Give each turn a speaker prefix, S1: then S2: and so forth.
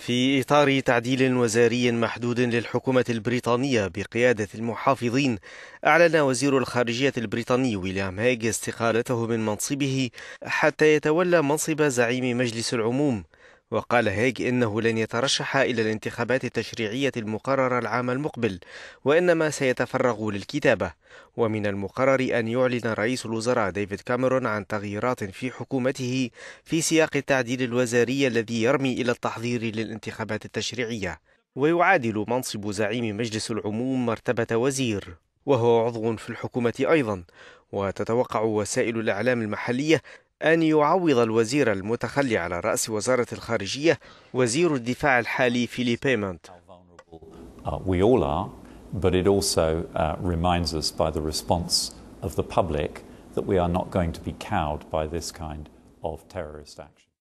S1: في إطار تعديل وزاري محدود للحكومة البريطانية بقيادة المحافظين أعلن وزير الخارجية البريطاني ويليام هيج استقالته من منصبه حتى يتولى منصب زعيم مجلس العموم وقال هيج إنه لن يترشح إلى الانتخابات التشريعية المقررة العام المقبل وإنما سيتفرغ للكتابة ومن المقرر أن يعلن رئيس الوزراء ديفيد كاميرون عن تغييرات في حكومته في سياق التعديل الوزاري الذي يرمي إلى التحضير للانتخابات التشريعية ويعادل منصب زعيم مجلس العموم مرتبة وزير وهو عضو في الحكومة أيضا وتتوقع وسائل الإعلام المحلية أن يعوض الوزير المتخلي على رأس وزارة الخارجية وزير الدفاع الحالي فيليب بيمنت
S2: We all are, but it also reminds us by the response
S3: of the public that we are not going to be cowed by this kind of terrorist action.